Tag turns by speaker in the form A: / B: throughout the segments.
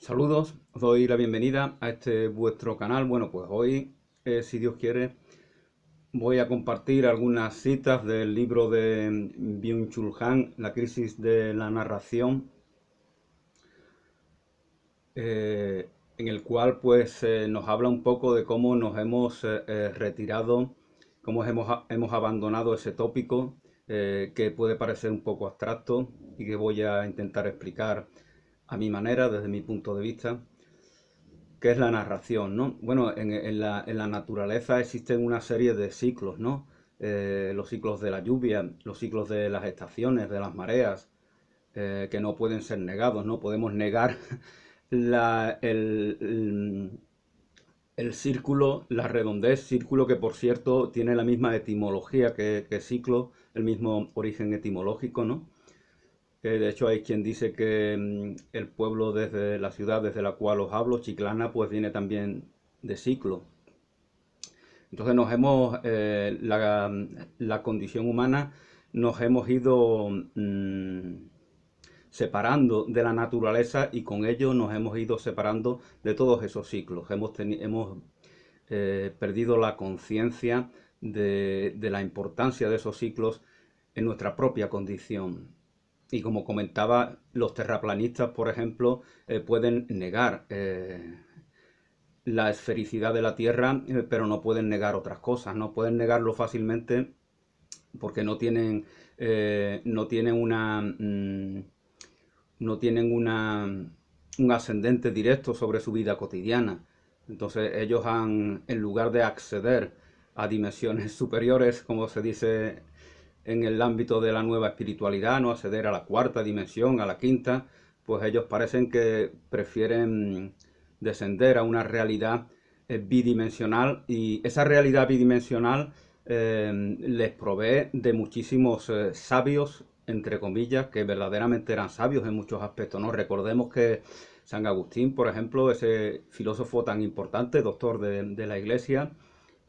A: Saludos, os doy la bienvenida a este vuestro canal. Bueno, pues hoy, eh, si Dios quiere, voy a compartir algunas citas del libro de Byung-Chul Han, La crisis de la narración, eh, en el cual pues eh, nos habla un poco de cómo nos hemos retirado, cómo hemos, hemos, abandonado ese tópico que puede parecer un poco abstracto y que voy a intentar explicar a mi manera, desde mi punto de vista, que es la narración, ¿no? Bueno, en, la, naturaleza existen una serie de ciclos, ¿no? Eh, los ciclos de la lluvia, los ciclos de las estaciones, de las mareas, eh, que no pueden ser negados, no podemos negar el, círculo, la redondez, círculo que por cierto tiene la misma etimología que, que ciclo, el mismo origen etimológico, ¿no? de hecho hay quien dice que mm, el pueblo desde la ciudad desde la cual os hablo, Chiclana, pues viene también de ciclo. Entonces nos hemos, eh, mm, la, condición humana nos hemos ido mm, separando de la naturaleza y con ello nos hemos ido separando de todos esos ciclos. Hemos, eh, perdido la conciencia de la importancia de esos ciclos en nuestra propia condición y como comentaba, los terraplanistas, por ejemplo, eh, pueden negar eh, la esfericidad de la Tierra, eh, pero no pueden negar otras cosas, no pueden negarlo fácilmente porque no tienen, no tienen una... Mm, no tienen un ascendente directo sobre su vida cotidiana. Entonces ellos han, en lugar de acceder a dimensiones superiores, como se dice en el ámbito de la nueva espiritualidad, no acceder a la cuarta dimensión, a la quinta, pues ellos parecen que prefieren descender a una realidad eh, bidimensional y esa realidad bidimensional eh, les provee de muchísimos eh, sabios, entre comillas, que verdaderamente eran sabios en muchos aspectos. ¿no? Recordemos que San Agustín, por ejemplo, ese filósofo tan importante, doctor de la Iglesia,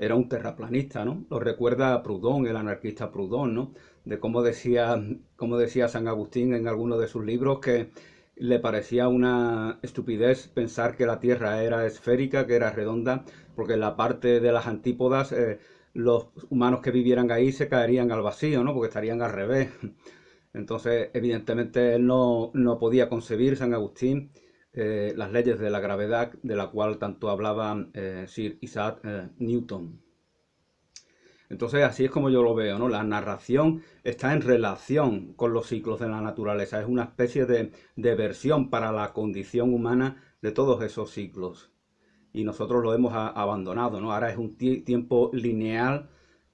A: era un terraplanista, ¿no? Lo recuerda a Proudhon, el anarquista Proudhon, ¿no? De cómo decía, cómo decía San Agustín en alguno de sus libros que le parecía una estupidez pensar que la Tierra era esférica, que era redonda, porque en la parte de las antípodas eh, los humanos que vivieran ahí se caerían al vacío, ¿no? Porque estarían al revés. Entonces, evidentemente, él no, no podía concebir, San Agustín, eh, las leyes de la gravedad de la cual tanto hablaba eh, Sir Isaac eh, Newton. Entonces así es como yo lo veo, ¿no? La narración está en relación con los ciclos de la naturaleza, es una especie de, versión para la condición humana de todos esos ciclos. Y nosotros lo hemos abandonado, ¿no? Ahora es un tiempo lineal,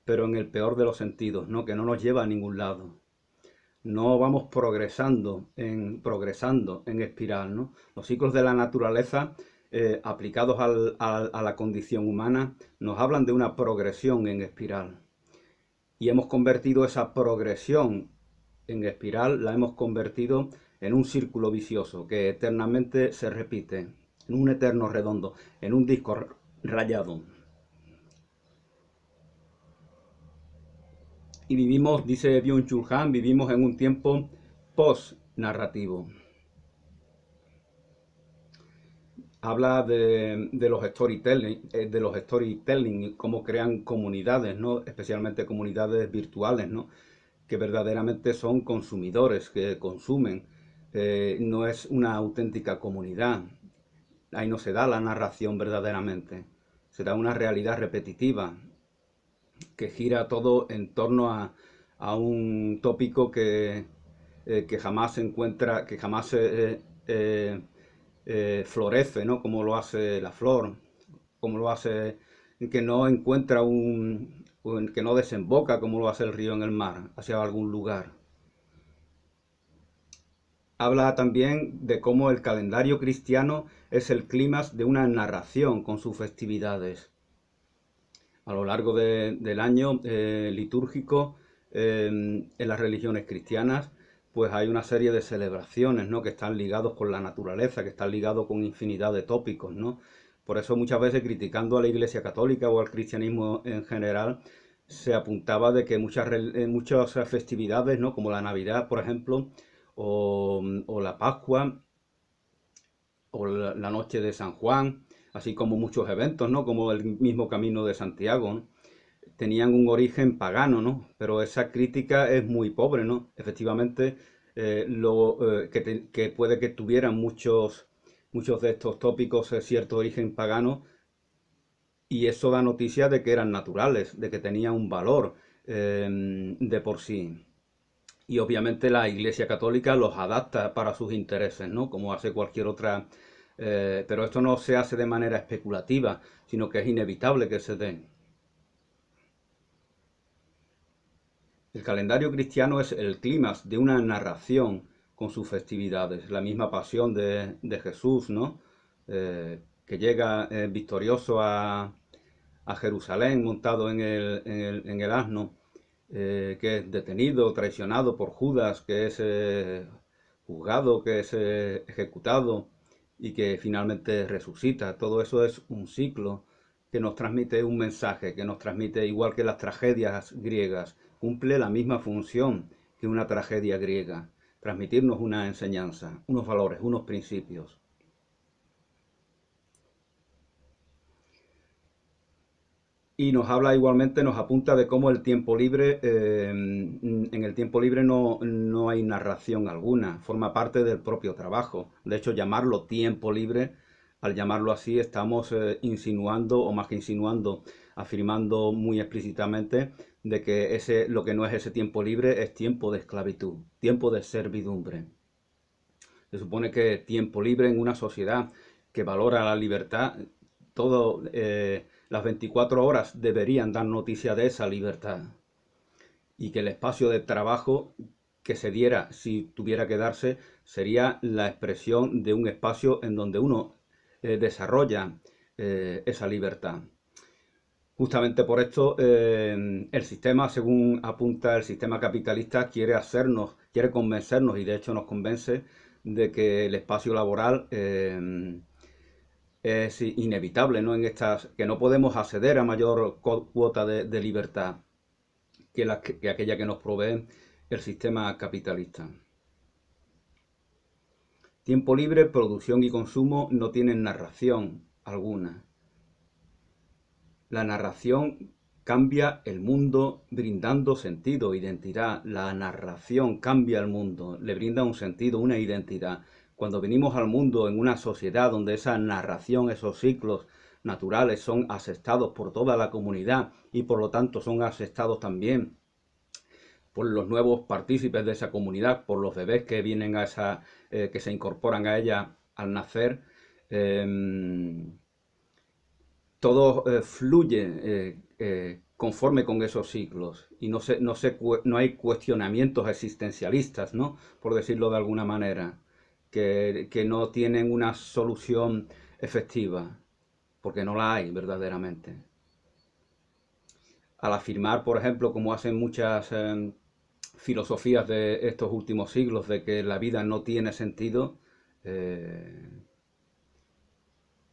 A: pero en el peor de los sentidos, ¿no? Que no nos lleva a ningún lado no vamos progresando en, progresando en espiral. ¿no? Los ciclos de la naturaleza eh, aplicados a la condición humana nos hablan de una progresión en espiral. Y hemos convertido esa progresión en espiral, la hemos convertido en un círculo vicioso que eternamente se repite, en un eterno redondo, en un disco rayado. y vivimos, dice Byung-Chul vivimos en un tiempo post-narrativo. Habla de, los storytelling, eh, de los storytelling, cómo crean comunidades, ¿no? especialmente comunidades virtuales, que verdaderamente son consumidores, que consumen. Eh, no es una auténtica comunidad. Ahí no se da la narración verdaderamente. Se da una realidad repetitiva, que gira todo en torno a, un tópico eh, que, jamás se encuentra, que jamás eh, eh, florece, ¿no? Como lo hace la flor, como lo hace, que no encuentra que no desemboca como lo hace el río en el mar, hacia algún lugar. Habla también de cómo el calendario cristiano es el clímax de una narración con sus festividades a lo largo del año eh, litúrgico eh, en las religiones cristianas, pues hay una serie de celebraciones, ¿no? Que están ligados con la naturaleza, que están ligados con infinidad de tópicos, ¿no? Por eso muchas veces criticando a la Iglesia Católica o al cristianismo en general, se apuntaba de que muchas, eh, muchas festividades, ¿no? Como la Navidad, por ejemplo, o, la Pascua, o la noche de San Juan, así como muchos eventos, ¿no? Como el mismo Camino de Santiago, Tenían un origen pagano, ¿no? Pero esa crítica es muy pobre, ¿no? Efectivamente, eh, lo, eh, que, puede que tuvieran muchos, muchos de estos tópicos cierto origen pagano, y eso da noticia de que eran naturales, de que tenían un valor em, de por sí. Y obviamente la Iglesia Católica los adapta para sus intereses, ¿no? Como hace cualquier otra eh, pero esto no se hace de manera especulativa, sino que es inevitable que se den. El calendario cristiano es el clímax de una narración con sus festividades, la misma pasión de, Jesús, ¿no? Eh, que llega eh, victorioso a, Jerusalén montado en el, asno, que es detenido, traicionado por Judas, que es juzgado, que es ejecutado, y que finalmente resucita. Todo eso es un ciclo que nos transmite un mensaje, que nos transmite, igual que las tragedias griegas, cumple la misma función que una tragedia griega, transmitirnos una enseñanza, unos valores, unos principios. y nos habla igualmente, nos apunta de cómo el tiempo libre, eh, en el tiempo libre no, hay narración alguna, forma parte del propio trabajo. De hecho, llamarlo tiempo libre, al llamarlo así, estamos eh, insinuando, o más que insinuando, afirmando muy explícitamente de que ese, lo que no es ese tiempo libre es tiempo de esclavitud, tiempo de servidumbre. Se supone que tiempo libre en una sociedad que valora la libertad, todo... Eh, las 24 horas deberían dar noticia de esa libertad y que el espacio de trabajo que se diera, si tuviera que darse, sería la expresión de un espacio en donde uno eh, desarrolla eh, esa libertad. Justamente por esto, eh, el sistema, según apunta el sistema capitalista, quiere hacernos, quiere convencernos, y de hecho nos convence, de que el espacio laboral es inevitable, ¿no? En estas, que no podemos acceder a mayor cuota de, libertad que, que aquella que nos provee el sistema capitalista. Tiempo libre, producción y consumo no tienen narración alguna. La narración cambia el mundo brindando sentido, identidad. La narración cambia el mundo, le brinda un sentido, una identidad cuando venimos al mundo en una sociedad donde esa narración, esos ciclos naturales son aceptados por toda la comunidad y por lo tanto son aceptados también por los nuevos partícipes de esa comunidad, por los bebés que vienen a esa, eh, que se incorporan a ella al nacer, em, todo eh, fluye eh, conforme con esos ciclos y no, se, no, no hay cuestionamientos existencialistas, ¿no? por decirlo de alguna manera que, no tienen una solución efectiva, porque no la hay verdaderamente. Al afirmar, por ejemplo, como hacen muchas em, filosofías de estos últimos siglos, de que la vida no tiene sentido, eh,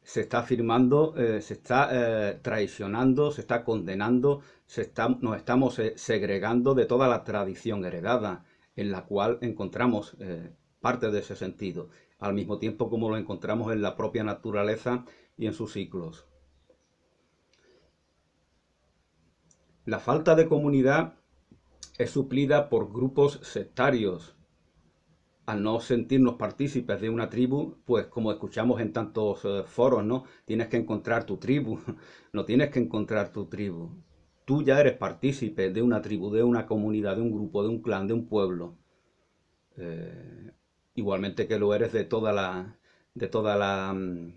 A: se está afirmando, eh, se está eh, traicionando, se está condenando, se nos estamos segregando de toda la tradición heredada en la cual encontramos parte de ese sentido, al mismo tiempo como lo encontramos en la propia naturaleza y en sus ciclos. La falta de comunidad es suplida por grupos sectarios. Al no sentirnos partícipes de una tribu, pues como escuchamos en tantos eh, foros, ¿no? Tienes que encontrar tu tribu, no tienes que encontrar tu tribu. Tú ya eres partícipe de una tribu, de una comunidad, de un grupo, de un clan, de un pueblo. Eh, igualmente que lo eres de toda la, de toda la, mm,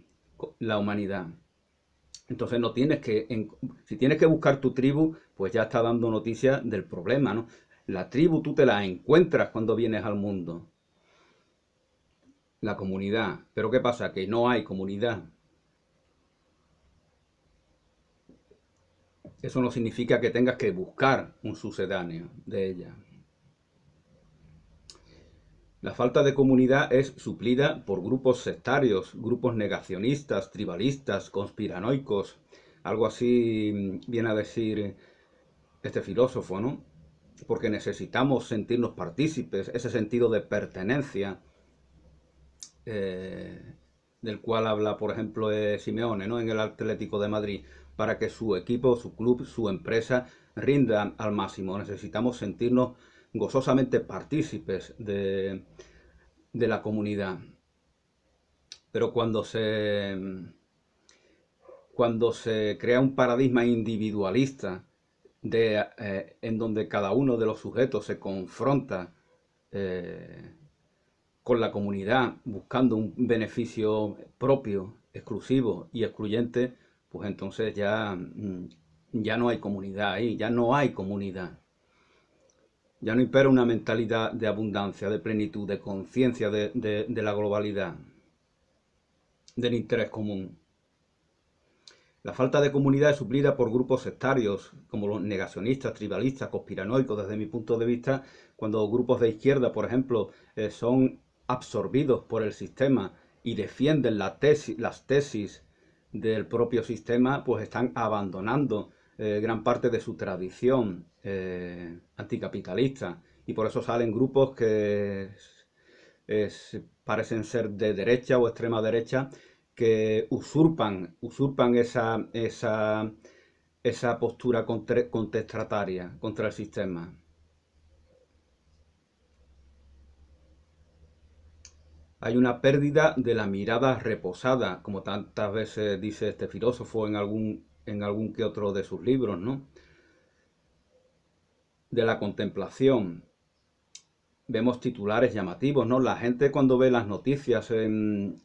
A: la humanidad. Entonces no tienes que, si tienes que buscar tu tribu, pues ya está dando noticia del problema, ¿no? La tribu tú te la encuentras cuando vienes al mundo. La comunidad. Pero ¿qué pasa? Que no hay comunidad. Eso no significa que tengas que buscar un sucedáneo de ella. La falta de comunidad es suplida por grupos sectarios, grupos negacionistas, tribalistas, conspiranoicos, algo así mm, viene a decir este filósofo, ¿no? Porque necesitamos sentirnos partícipes, ese sentido de pertenencia eh, del cual habla, por ejemplo, eh, Simeone, ¿no? En el Atlético de Madrid, para que su equipo, su club, su empresa rinda al máximo. Necesitamos sentirnos gozosamente partícipes de, la comunidad. Pero cuando se, cuando se crea un paradigma individualista de, eh, en donde cada uno de los sujetos se confronta eh, con la comunidad buscando un beneficio propio, exclusivo y excluyente, pues entonces ya, mm, ya no hay comunidad ahí, ya no hay comunidad. Ya no impera una mentalidad de abundancia, de plenitud, de conciencia de, la globalidad, del interés común. La falta de comunidad es suplida por grupos sectarios, como los negacionistas, tribalistas, conspiranoicos, desde mi punto de vista, cuando grupos de izquierda, por ejemplo, eh, son absorbidos por el sistema y defienden las tesis del propio sistema, pues están abandonando eh, gran parte de su tradición eh, anticapitalista y por eso salen grupos que parecen ser de derecha o extrema derecha que usurpan, usurpan esa, esa, esa postura contra, contestataria contra el sistema. Hay una pérdida de la mirada reposada, como tantas veces dice este filósofo en algún en algún que otro de sus libros, ¿no? De la contemplación. Vemos titulares llamativos, ¿no? La gente cuando ve las noticias en,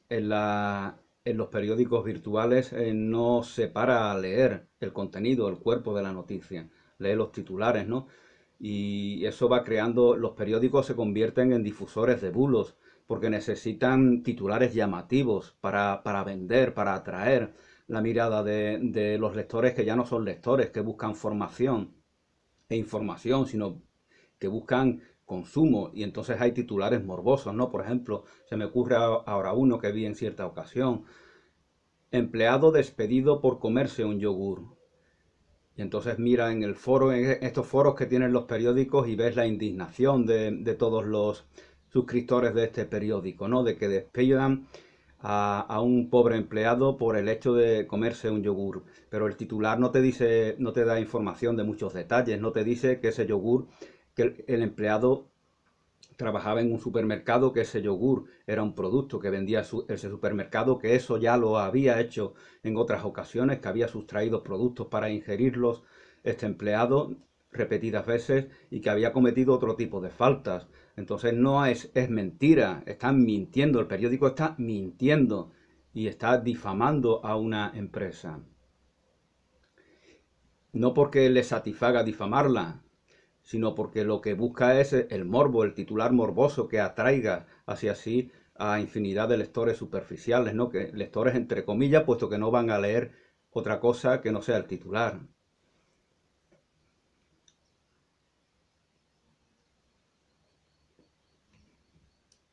A: los periódicos virtuales eh, no se para a leer el contenido, el cuerpo de la noticia, lee los titulares, ¿no? Y eso va creando, los periódicos se convierten en difusores de bulos, porque necesitan titulares llamativos para vender, para atraer la mirada de, los lectores que ya no son lectores, que buscan formación e información, sino que buscan consumo y entonces hay titulares morbosos, ¿no? Por ejemplo, se me ocurre ahora uno que vi en cierta ocasión, empleado despedido por comerse un yogur. Y entonces mira en el foro, en estos foros que tienen los periódicos y ves la indignación de, de todos los suscriptores de este periódico, ¿no? De que despedan a, un pobre empleado por el hecho de comerse un yogur, pero el titular no te dice, no te da información de muchos detalles, no te dice que ese yogur, que el, empleado trabajaba en un supermercado, que ese yogur era un producto que vendía ese supermercado, que eso ya lo había hecho en otras ocasiones, que había sustraído productos para ingerirlos este empleado repetidas veces y que había cometido otro tipo de faltas. Entonces no es, es mentira, están mintiendo, el periódico está mintiendo y está difamando a una empresa. No porque le satisfaga difamarla, sino porque lo que busca es el morbo, el titular morboso que atraiga hacia sí a infinidad de lectores superficiales, ¿no? Que lectores entre comillas, puesto que no van a leer otra cosa que no sea el titular.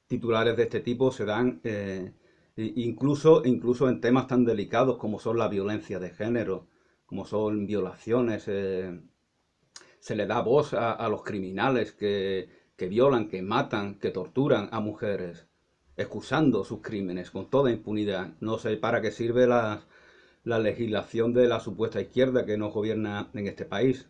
A: titulares de este tipo se dan eh, incluso, incluso en temas tan delicados como son la violencia de género, como son violaciones. Eh, se le da voz a, los criminales que, violan, que matan, que torturan a mujeres, excusando sus crímenes con toda impunidad. No sé para qué sirve la, la legislación de la supuesta izquierda que nos gobierna en este país.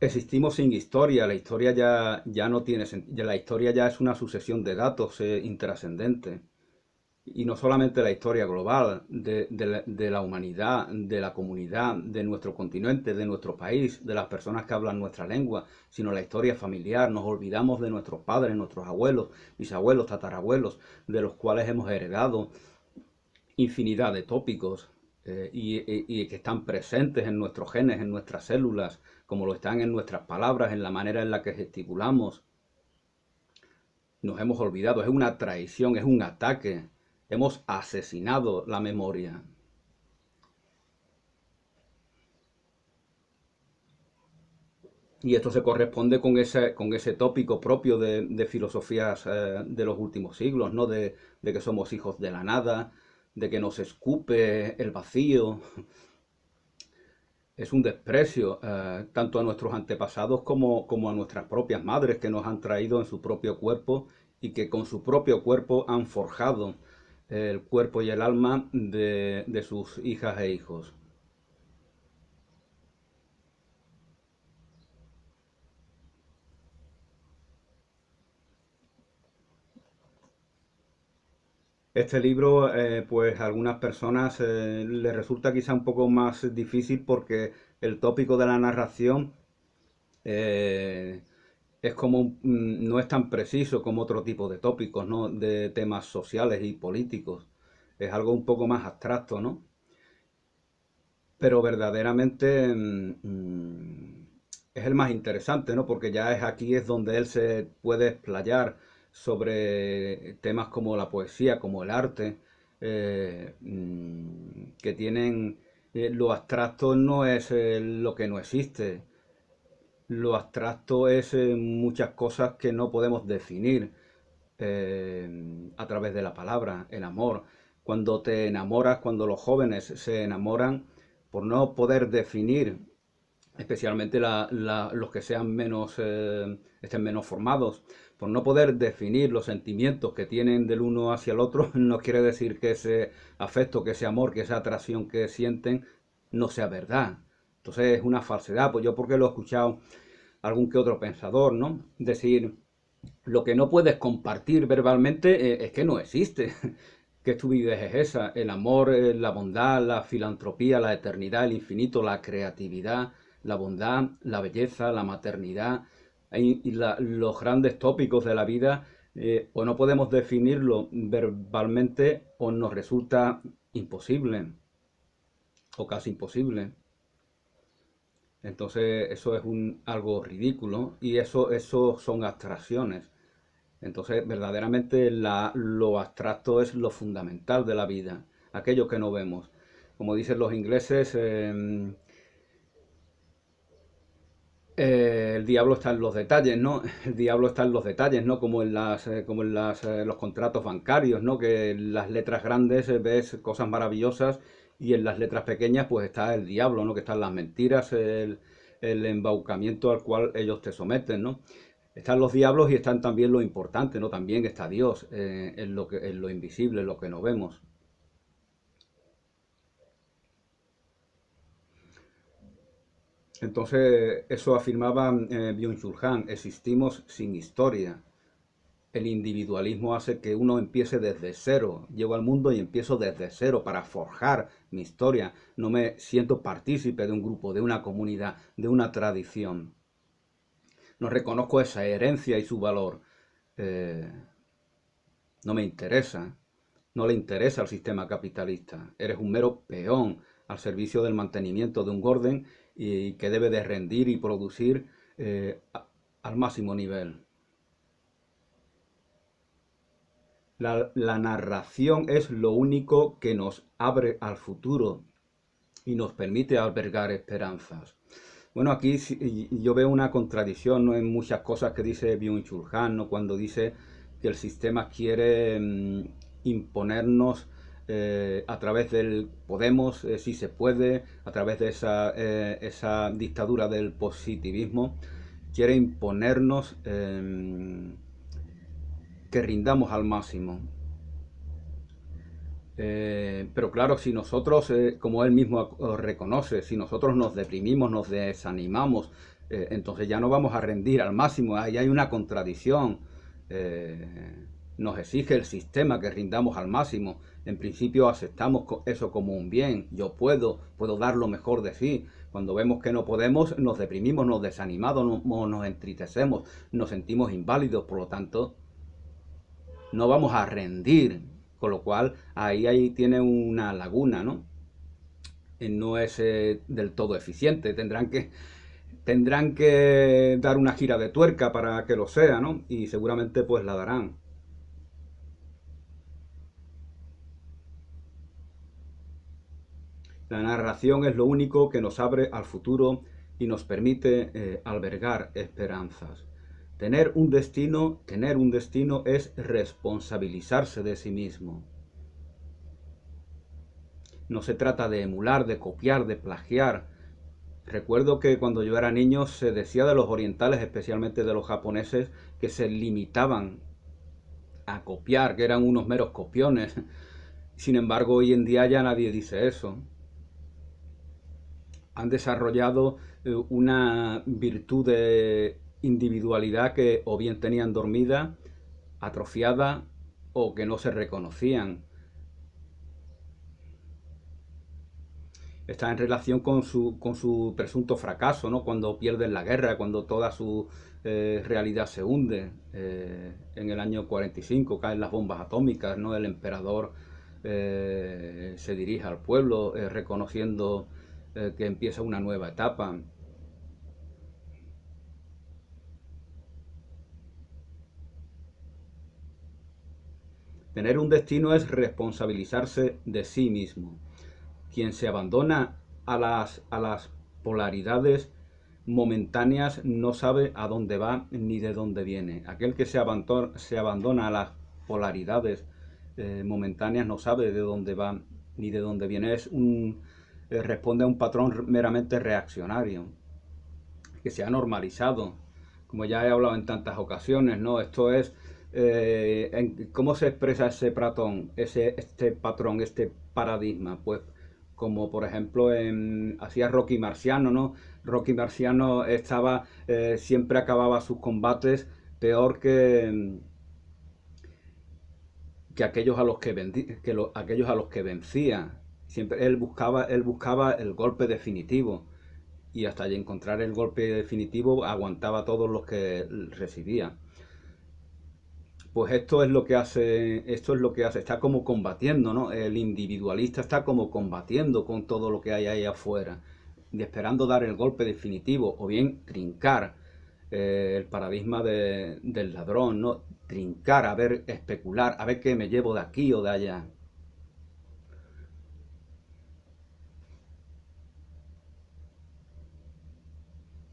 A: existimos sin historia, la historia ya, ya no tiene sentido, la historia ya es una sucesión de datos eh, interascendente. Y no solamente la historia global de, de, la, humanidad, de la comunidad, de nuestro continente, de nuestro país, de las personas que hablan nuestra lengua, sino la historia familiar. Nos olvidamos de nuestros padres, nuestros abuelos, bisabuelos, tatarabuelos, de los cuales hemos heredado infinidad de tópicos eh, y que están presentes en nuestros genes, en nuestras células, como lo están en nuestras palabras, en la manera en la que gesticulamos. Nos hemos olvidado, es una traición, es un ataque. Hemos asesinado la memoria. Y esto se corresponde con ese, con ese tópico propio de, filosofías eh, de los últimos siglos, ¿no? De, de que somos hijos de la nada, de que nos escupe el vacío, es un desprecio eh, tanto a nuestros antepasados como, a nuestras propias madres que nos han traído en su propio cuerpo y que con su propio cuerpo han forjado el cuerpo y el alma de sus hijas e hijos. Este libro, eh, pues a algunas personas eh, le resulta quizá un poco más difícil porque el tópico de la narración eh, es como mm, no es tan preciso como otro tipo de tópicos, ¿no? De temas sociales y políticos. Es algo un poco más abstracto, ¿no? Pero verdaderamente mm, mm, es el más interesante, ¿no? Porque ya es aquí es donde él se puede explayar sobre temas como la poesía, como el arte, eh, mm, que tienen... Eh, lo abstracto no es eh, lo que no existe. Lo abstracto es muchas cosas que no podemos definir a través de la palabra, el amor. Cuando te enamoras, cuando los jóvenes se enamoran, por no poder definir, especialmente los que sean menos, estén menos formados, por no poder definir los sentimientos que tienen del uno hacia el otro, no quiere decir que ese afecto, que ese amor, que esa atracción que sienten no sea verdad. Entonces es una falsedad, pues yo porque lo he escuchado algún que otro pensador, ¿no? Decir, lo que no puedes compartir verbalmente eh, es que no existe. que tu vida? es esa? El amor, eh, la bondad, la filantropía, la eternidad, el infinito, la creatividad, la bondad, la belleza, la maternidad, los grandes tópicos de la vida eh, o no podemos definirlo verbalmente o nos resulta imposible o casi imposible. Entonces eso es un, algo ridículo y eso, eso son abstracciones. Entonces verdaderamente lo abstracto es lo fundamental de la vida, aquello que no vemos. Como dicen los ingleses, em, eh, el diablo está en los detalles, ¿no? El diablo está en los detalles, ¿no? Como en las, eh, como en eh, los contratos bancarios, ¿no? Que en las letras grandes ves cosas maravillosas y en las letras pequeñas pues está el diablo, ¿no? Que están las mentiras, el, embaucamiento al cual ellos te someten, ¿no? Están los diablos y están también lo importante, ¿no? También está Dios en, lo que, en lo invisible, en lo que no vemos. Entonces, eso afirmaba eh, byung existimos sin historia. El individualismo hace que uno empiece desde cero. Llego al mundo y empiezo desde cero para forjar mi historia. No me siento partícipe de un grupo, de una comunidad, de una tradición. No reconozco esa herencia y su valor. Eh, no me interesa. No le interesa al sistema capitalista. Eres un mero peón al servicio del mantenimiento de un orden y que debe de rendir y producir eh, al máximo nivel. La, narración es lo único que nos abre al futuro y nos permite albergar esperanzas. Bueno, aquí yo veo una contradicción en muchas cosas que dice Byung-Chul cuando dice que el sistema quiere mm, imponernos eh, a través del Podemos, eh, si se puede, a través de esa, eh, esa dictadura del positivismo, quiere imponernos em, que rindamos al máximo. pero claro, si nosotros, como él mismo reconoce, si nosotros nos deprimimos, nos desanimamos, entonces ya no vamos a rendir al máximo, ahí hay una contradicción. nos exige el sistema que rindamos al máximo, en principio aceptamos eso como un bien. Yo puedo, puedo dar lo mejor de sí. Cuando vemos que no podemos, nos deprimimos, nos desanimamos, nos entristecemos, nos sentimos inválidos. Por lo tanto, no vamos a rendir. Con lo cual, ahí, ahí tiene una laguna, ¿no? Eh, no es eh, del todo eficiente. Tendrán que, tendrán que dar una gira de tuerca para que lo sea, ¿no? Y seguramente pues la darán. La narración es lo único que nos abre al futuro y nos permite eh, albergar esperanzas. Tener un destino, tener un destino es responsabilizarse de sí mismo. No se trata de emular, de copiar, de plagiar. Recuerdo que cuando yo era niño se decía de los orientales, especialmente de los japoneses, que se limitaban a copiar, que eran unos meros copiones. Sin embargo, hoy en día ya nadie dice eso han desarrollado eh, una virtud de individualidad que o bien tenían dormida, atrofiada o que no se reconocían. Está en relación con su, presunto fracaso, ¿no? cuando pierden la guerra, cuando toda su eh, realidad se hunde. Eh, en el año 45 caen las bombas atómicas, ¿no? el emperador se dirige al pueblo reconociendo eh, que empieza una nueva etapa. Tener un destino es responsabilizarse de sí mismo. Quien se abandona a las, a las polaridades momentáneas no sabe a dónde va ni de dónde viene. Aquel que se abandona, se abandona a las polaridades eh, momentáneas no sabe de dónde va ni de dónde viene. Es un eh, responde a un patrón meramente reaccionario, que se ha normalizado, como ya he hablado en tantas ocasiones, ¿no? Esto es, eh, ¿cómo se expresa ese patrón, ese, este patrón, este paradigma? Pues como por ejemplo hacía Rocky Marciano, ¿no? Rocky Marciano estaba, eh, siempre acababa sus combates peor que, que aquellos a los que, que aquellos a los que vencía. Siempre él buscaba, él buscaba el golpe definitivo y hasta encontrar el golpe definitivo aguantaba todos los que recibía. Pues esto es lo que hace, esto es lo que hace, está como combatiendo, ¿no? El individualista está como combatiendo con todo lo que hay ahí afuera, y esperando dar el golpe definitivo o bien trincar eh, el paradigma del ladrón, ¿no? Trincar, a ver, especular, a ver qué me llevo de aquí o de allá.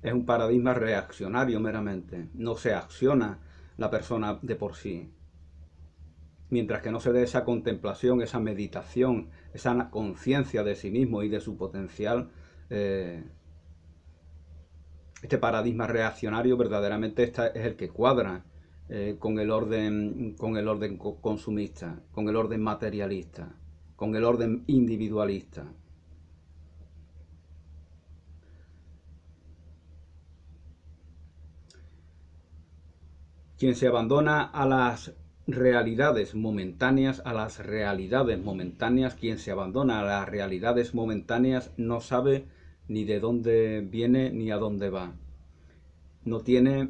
A: es un paradigma reaccionario meramente. No se acciona la persona de por sí. Mientras que no se dé esa contemplación, esa meditación, esa conciencia de sí mismo y de su potencial, eh, este paradigma reaccionario verdaderamente está, es el que cuadra eh, con, el orden, con el orden consumista, con el orden materialista, con el orden individualista. quien se abandona a las realidades momentáneas, a las realidades momentáneas, quien se abandona a las realidades momentáneas no sabe ni de dónde viene ni a dónde va. No tiene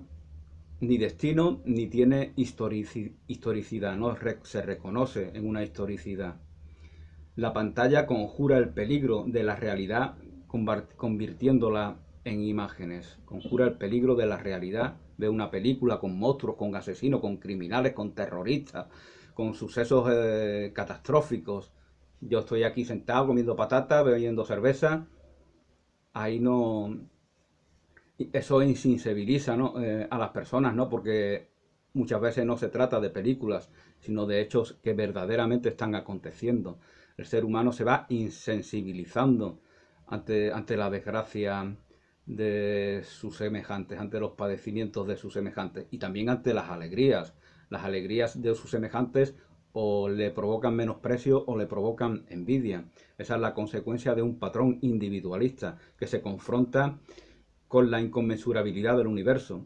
A: ni destino ni tiene historicidad, no se reconoce en una historicidad. La pantalla conjura el peligro de la realidad convirtiéndola en imágenes, conjura el peligro de la realidad ve una película con monstruos, con asesinos, con criminales, con terroristas, con sucesos eh, catastróficos. Yo estoy aquí sentado comiendo patatas, bebiendo cerveza. Ahí no... Eso insensibiliza eh, a las personas, ¿no? Porque muchas veces no se trata de películas, sino de hechos que verdaderamente están aconteciendo. El ser humano se va insensibilizando ante, ante la desgracia de sus semejantes, ante los padecimientos de sus semejantes y también ante las alegrías. Las alegrías de sus semejantes o le provocan menosprecio o le provocan envidia. Esa es la consecuencia de un patrón individualista que se confronta con la inconmensurabilidad del universo.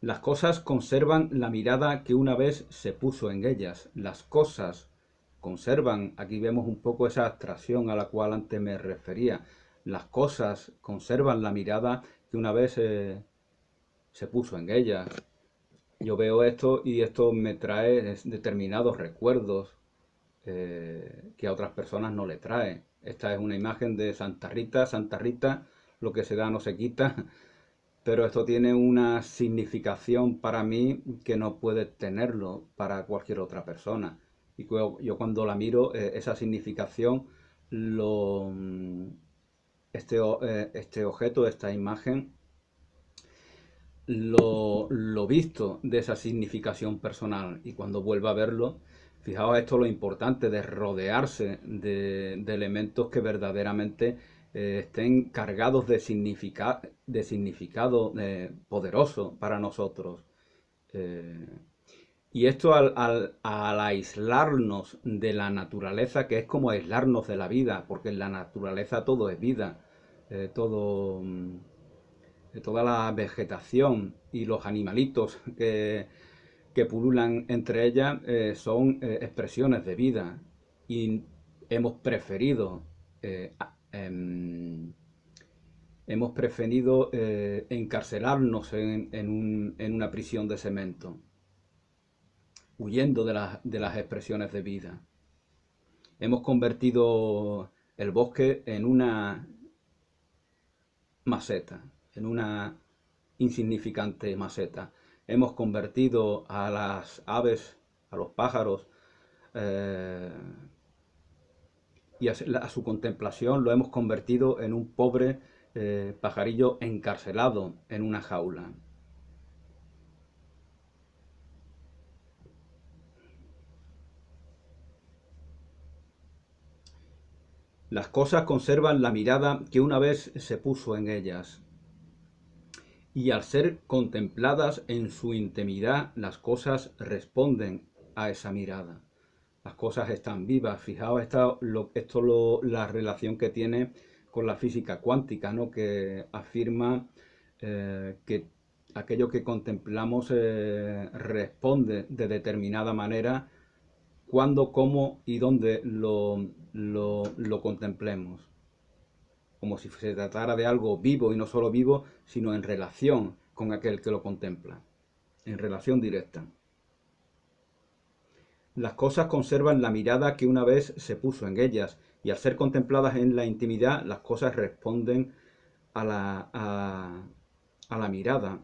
A: Las cosas conservan la mirada que una vez se puso en ellas. Las cosas conservan, aquí vemos un poco esa abstracción a la cual antes me refería, las cosas conservan la mirada que una vez eh, se puso en ellas. Yo veo esto y esto me trae determinados recuerdos eh, que a otras personas no le trae. Esta es una imagen de Santa Rita, Santa Rita, lo que se da no se quita, pero esto tiene una significación para mí que no puede tenerlo para cualquier otra persona. Y yo cuando la miro, eh, esa significación lo, mm, este, eh, este objeto, esta imagen, lo, visto de esa significación personal y cuando vuelva a verlo, fijaos esto lo importante de rodearse de, elementos que verdaderamente eh, estén cargados de, de significado eh, poderoso para nosotros. Y esto al, aislarnos de la naturaleza, que es como aislarnos de la vida, porque en la naturaleza todo es vida, eh, todo, mm, eh, toda la vegetación y los animalitos que, pululan entre ellas eh, son expresiones de vida. Y hemos preferido, em, hemos preferido encarcelarnos en una prisión de cemento huyendo de las, expresiones de vida. Hemos convertido el bosque en una maceta, en una insignificante maceta. Hemos convertido a las aves, a los pájaros, eh, y a, su contemplación lo hemos convertido en un pobre eh, pajarillo encarcelado en una jaula. Las cosas conservan la mirada que una vez se puso en ellas. Y al ser contempladas en su intimidad, las cosas responden a esa mirada. Las cosas están vivas. Fijaos, esto lo, la relación que tiene con la física cuántica, ¿no? que afirma eh, que aquello que contemplamos eh, responde de determinada manera cuándo, cómo y dónde lo lo, lo contemplemos, como si se tratara de algo vivo y no solo vivo, sino en relación con aquel que lo contempla, en relación directa. Las cosas conservan la mirada que una vez se puso en ellas, y al ser contempladas en la intimidad, las cosas responden a la, a la mirada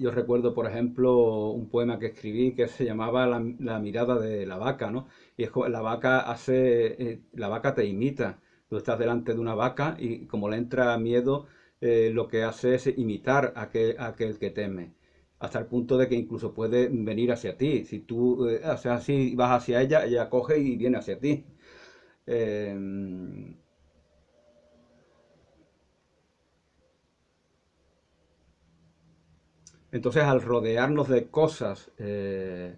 A: yo recuerdo, por ejemplo, un poema que escribí que se llamaba La, mirada de la vaca, ¿no? Y es la vaca hace, eh, la vaca te imita. Tú estás delante de una vaca y como le entra miedo, eh, lo que hace es imitar a aquel, aquel que teme hasta el punto de que incluso puede venir hacia ti. Si tú eh, haces así, vas hacia ella, ella coge y viene hacia ti. Em, Entonces, al rodearnos de cosas eh,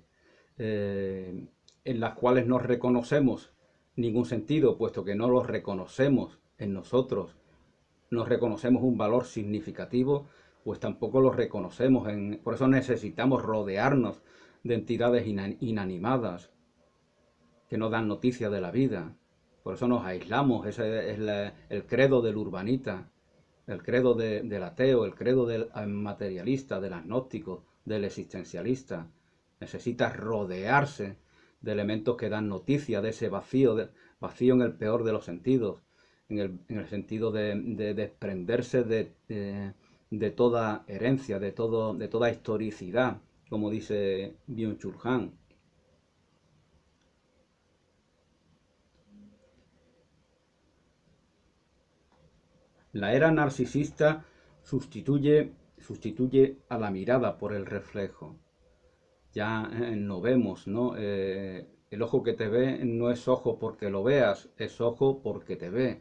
A: eh, en las cuales no reconocemos ningún sentido, puesto que no los reconocemos en nosotros, no reconocemos un valor significativo, pues tampoco los reconocemos. En, por eso necesitamos rodearnos de entidades inanimadas que no dan noticia de la vida. Por eso nos aislamos, ese es el credo del urbanita el credo del ateo, el credo del materialista, del agnóstico, del existencialista. Necesita rodearse de elementos que dan noticia de ese vacío, vacío en el peor de los sentidos, en el, sentido de, desprenderse de, toda herencia, de, todo, de toda historicidad, como dice Byung-Chul La era narcisista sustituye, sustituye a la mirada por el reflejo. Ya eh, no vemos, ¿no? Eh, el ojo que te ve no es ojo porque lo veas, es ojo porque te ve.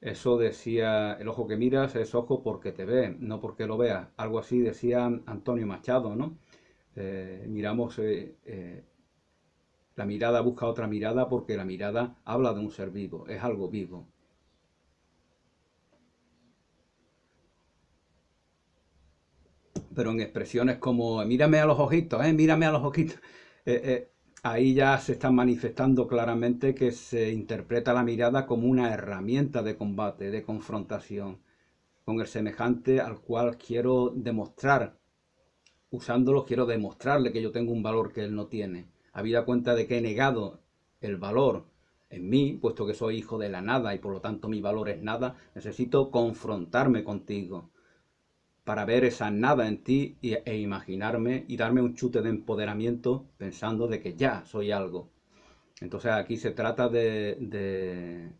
A: Eso decía, el ojo que miras es ojo porque te ve, no porque lo veas. Algo así decía Antonio Machado, ¿no? Eh, miramos, la mirada busca otra mirada porque la mirada habla de un ser vivo, es algo vivo. pero en expresiones como mírame a los ojitos, eh, mírame a los ojitos, eh, eh, ahí ya se está manifestando claramente que se interpreta la mirada como una herramienta de combate, de confrontación con el semejante al cual quiero demostrar, usándolo quiero demostrarle que yo tengo un valor que él no tiene, habida cuenta de que he negado el valor en mí, puesto que soy hijo de la nada y por lo tanto mi valor es nada, necesito confrontarme contigo para ver esa nada en ti e, imaginarme y darme un chute de empoderamiento pensando de que ya soy algo. Entonces aquí se trata de,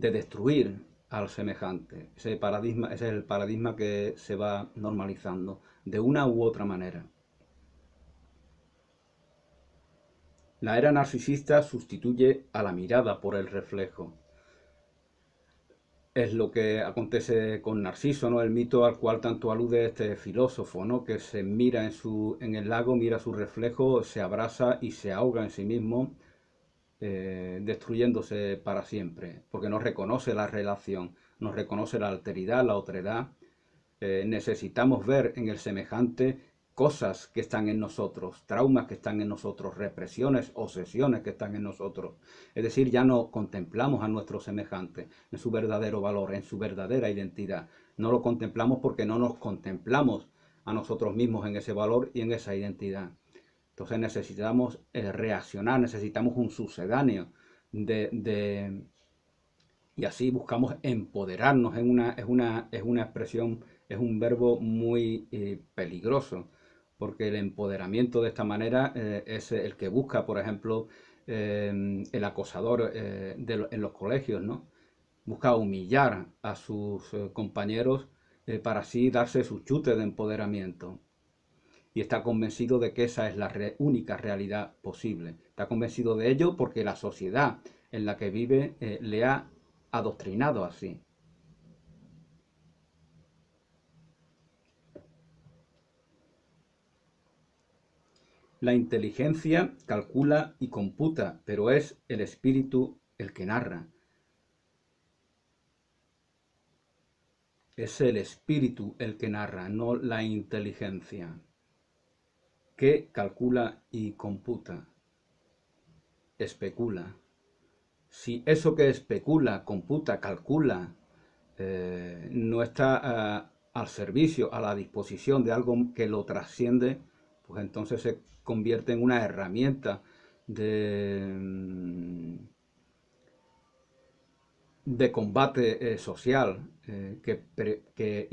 A: de, destruir al semejante. Ese paradigma, ese es el paradigma que se va normalizando de una u otra manera. La era narcisista sustituye a la mirada por el reflejo es lo que acontece con Narciso, ¿no? El mito al cual tanto alude este filósofo, ¿no? Que se mira en, su, en el lago, mira su reflejo, se abraza y se ahoga en sí mismo, eh, destruyéndose para siempre, porque no reconoce la relación, no reconoce la alteridad, la otredad. Eh, necesitamos ver en el semejante cosas que están en nosotros, traumas que están en nosotros, represiones, obsesiones que están en nosotros. Es decir, ya no contemplamos a nuestro semejante en su verdadero valor, en su verdadera identidad. No lo contemplamos porque no nos contemplamos a nosotros mismos en ese valor y en esa identidad. Entonces necesitamos eh, reaccionar, necesitamos un sucedáneo de, y así buscamos empoderarnos. Es una, es, una, expresión, es un verbo muy eh, peligroso porque el empoderamiento de esta manera eh, es el que busca, por ejemplo, eh, el acosador eh, en los colegios, ¿no? Busca humillar a sus compañeros para así darse su chute de empoderamiento. Y está convencido de que esa es la única realidad posible. Está convencido de ello porque la sociedad en la que vive le ha adoctrinado así. La inteligencia calcula y computa, pero es el espíritu el que narra. Es el espíritu el que narra, no la inteligencia, que calcula y computa, especula. Si eso que especula, computa, calcula, eh, no está eh, al servicio, a la disposición de algo que lo trasciende, pues entonces se convierte en una herramienta de, mm, de combate eh, social eh, que,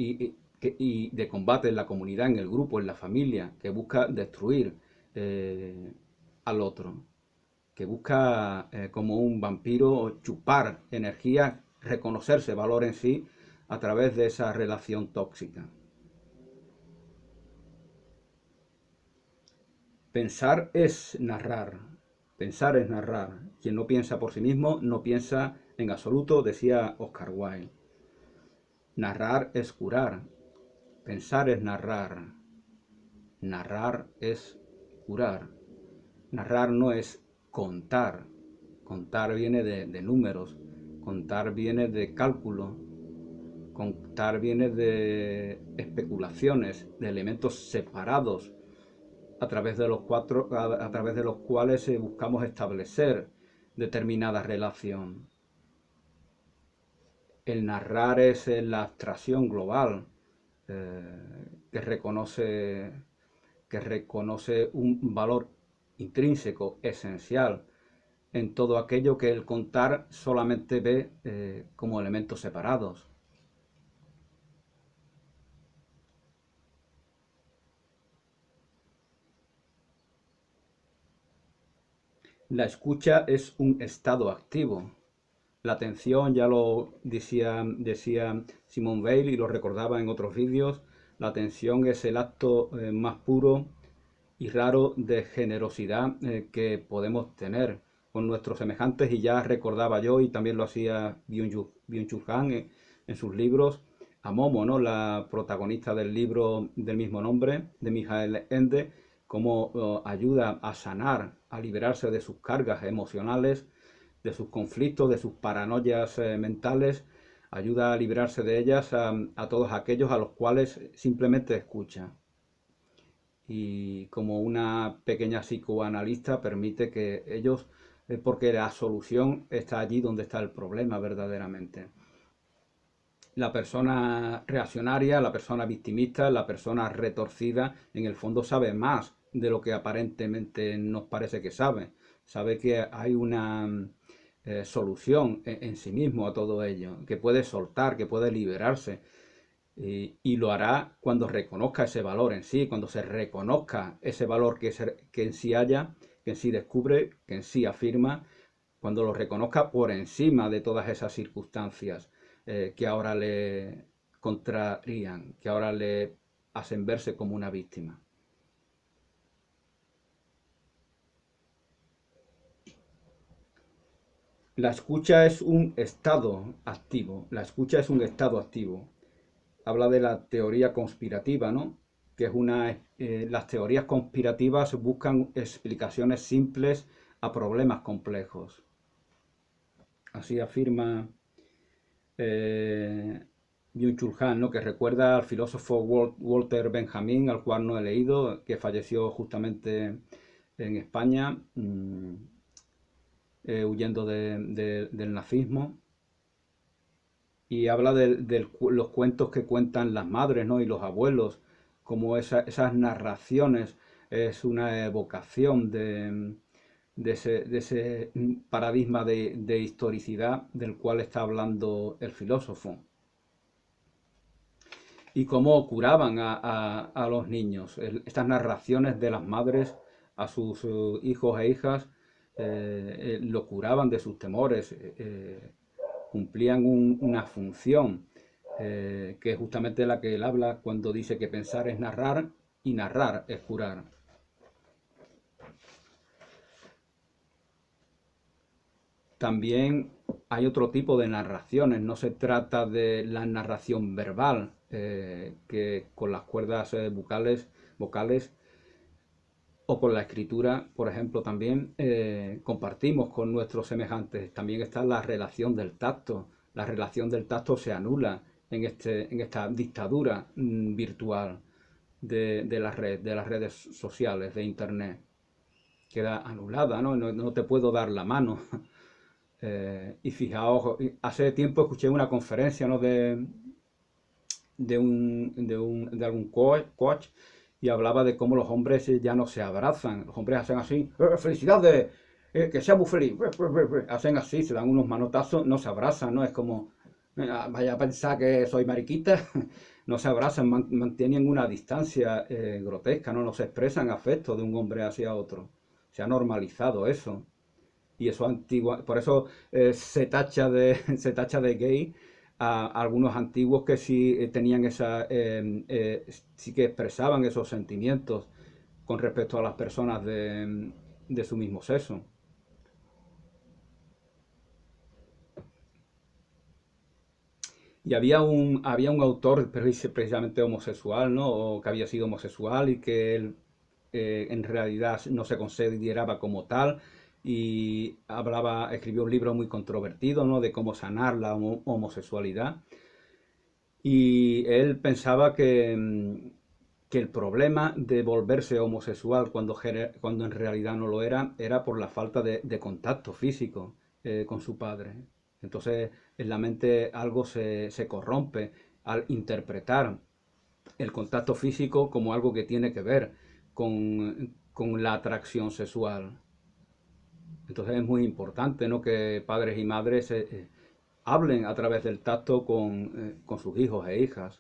A: y, de combate en la comunidad, en el grupo, en la familia, que busca destruir eh, al otro, que busca como un vampiro chupar energía, reconocerse valor en sí a través de esa relación tóxica. Pensar es narrar. Pensar es narrar. Quien no piensa por sí mismo no piensa en absoluto, decía Oscar Wilde. Narrar es curar. Pensar es narrar. Narrar es curar. Narrar no es contar. Contar viene de, números. Contar viene de cálculo. Contar viene de especulaciones, de elementos separados a través de los, cuatro, a, través de los cuales eh, buscamos establecer determinada relación. El narrar es eh, la abstracción global eh, que reconoce que reconoce un valor intrínseco, esencial, en todo aquello que el contar solamente ve como elementos separados. La escucha es un estado activo. La atención, ya lo decía, decía Simone Weil y lo recordaba en otros vídeos, la atención es el acto eh, más puro y raro de generosidad eh, que podemos tener con nuestros semejantes y ya recordaba yo y también lo hacía Byung-Chul Han eh, en, sus libros a Momo, ¿no? la protagonista del libro del mismo nombre de Mijael Ende cómo oh, ayuda a sanar, a liberarse de sus cargas emocionales, de sus conflictos, de sus paranoias eh, mentales, ayuda a liberarse de ellas a, todos aquellos a los cuales simplemente escucha. Y como una pequeña psicoanalista permite que ellos, eh, porque la solución está allí donde está el problema verdaderamente. La persona reaccionaria, la persona victimista, la persona retorcida, en el fondo sabe más de lo que aparentemente nos parece que sabe. Sabe que hay una eh, solución e, en, sí mismo a todo ello, que puede soltar, que puede liberarse. Y, lo hará cuando reconozca ese valor en sí, cuando se reconozca ese valor que, que en sí haya, que en sí descubre, que en sí afirma, cuando lo reconozca por encima de todas esas circunstancias eh, que ahora le contrarían, que ahora le hacen verse como una víctima. La escucha es un estado activo. La escucha es un estado activo. Habla de la teoría conspirativa, ¿no? Que es una. Eh, las teorías conspirativas buscan explicaciones simples a problemas complejos. Así afirma eh, que recuerda al filósofo Walter Benjamin, al cual no he leído, que falleció justamente en España. Mm, eh, huyendo del nazismo. Y habla de, los cuentos que cuentan las madres ¿no? y los abuelos, como esas narraciones es una evocación de, ese, paradigma de historicidad del cual está hablando el filósofo y cómo curaban a, los niños. estas narraciones de las madres a sus eh, hijos e hijas eh, eh, lo curaban de sus temores, eh, cumplían una función, que es justamente la que él habla cuando dice que pensar es narrar y narrar es curar. También hay otro tipo de narraciones, no se trata de la narración verbal, que con las cuerdas vocales o con la escritura, por ejemplo, también eh, compartimos con nuestros semejantes. También está la relación del tacto. La relación del tacto se anula en, este, en esta dictadura mm, virtual de, de las redes sociales, de Internet. Queda anulada, ¿no? No, te puedo dar la mano. Eh, y fijaos, hace tiempo escuché una conferencia ¿no? de, de, de, algún coach y hablaba de cómo los hombres eh, ya no se abrazan, los hombres hacen así, eh, eh, felicidades, que sea muy hacen así, se dan unos manotazos, no se abrazan, no es como, ah, vaya a pensar que soy mariquita, no se abrazan, mantienen una distancia grotesca, no nos expresan afecto de un hombre hacia otro, se ha normalizado eso. Y eso antigua, por eso se, tacha de, se tacha de gay a, algunos antiguos que sí eh, tenían esa, em, eh, sí que expresaban esos sentimientos con respecto a las personas de, su mismo sexo. Y había un, había un autor precisamente homosexual, que había sido homosexual y que él eh, en realidad no se consideraba como tal, y hablaba, escribió un libro muy controvertido, De cómo sanar la homosexualidad. Y él pensaba que, mm, que, el problema de volverse homosexual cuando, cuando en realidad no lo era, era por la falta de, contacto físico eh, con su padre. Entonces en la mente algo se, corrompe al interpretar el contacto físico como algo que tiene que ver con la atracción sexual. Entonces es muy importante ¿no? que padres y madres eh, eh, hablen a través del tacto eh, con, sus hijos e hijas.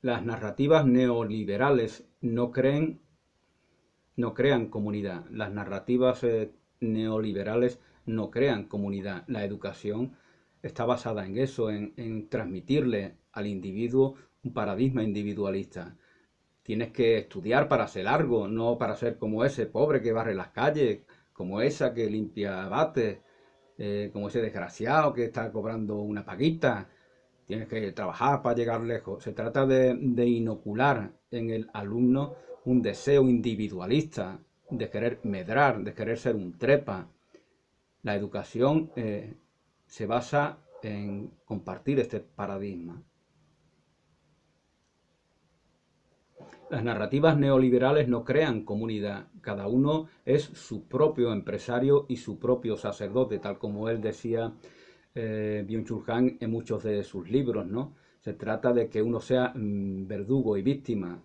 A: Las narrativas neoliberales no creen, no crean comunidad. Las narrativas neoliberales no crean comunidad. La educación está basada en eso, en, en transmitirle al individuo un paradigma individualista. Tienes que estudiar para ser largo, no para ser como ese pobre que barre las calles, como esa que limpia bates, eh, como ese desgraciado que está cobrando una paguita. Tienes que trabajar para llegar lejos. Se trata de, inocular en el alumno un deseo individualista, de querer medrar, de querer ser un trepa. La educación eh, se basa en compartir este paradigma. Las narrativas neoliberales no crean comunidad, cada uno es su propio empresario y su propio sacerdote, tal como él decía eh, byung en muchos de sus libros, ¿no? Se trata de que uno sea mm, verdugo y víctima,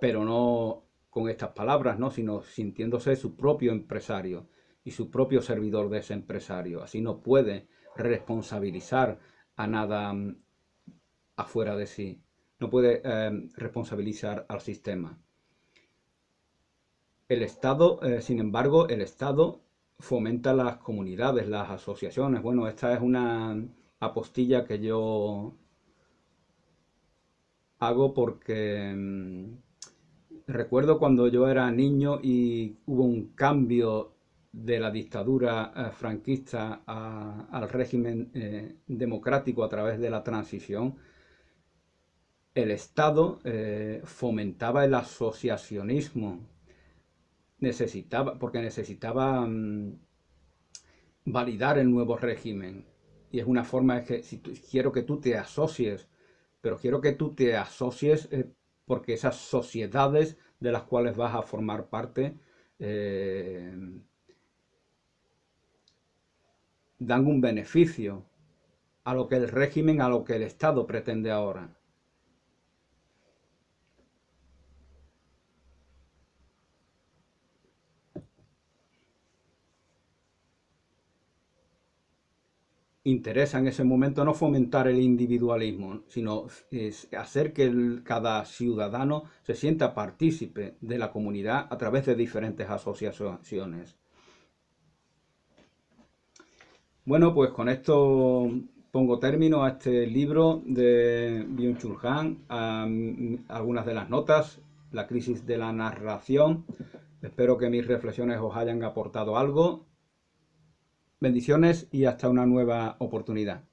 A: pero no con estas palabras, ¿no? Sino sintiéndose su propio empresario y su propio servidor de ese empresario. Así no puede responsabilizar a nada mm, afuera de sí no puede em, responsabilizar al sistema. El Estado, eh, sin embargo, el Estado fomenta las comunidades, las asociaciones. Bueno, esta es una apostilla que yo hago porque em, recuerdo cuando yo era niño y hubo un cambio de la dictadura eh, franquista al régimen eh, democrático a través de la transición el Estado eh, fomentaba el asociacionismo, necesitaba, porque necesitaba mm, validar el nuevo régimen. Y es una forma de que si quiero que tú te asocies, pero quiero que tú te asocies eh, porque esas sociedades de las cuales vas a formar parte eh, dan un beneficio a lo que el régimen, a lo que el Estado pretende ahora. interesa en ese momento no fomentar el individualismo, sino hacer que cada ciudadano se sienta partícipe de la comunidad a través de diferentes asociaciones. Bueno, pues con esto pongo término a este libro de Byung-Chul Han, algunas de las notas, la crisis de la narración. Espero que mis reflexiones os hayan aportado algo Bendiciones y hasta una nueva oportunidad.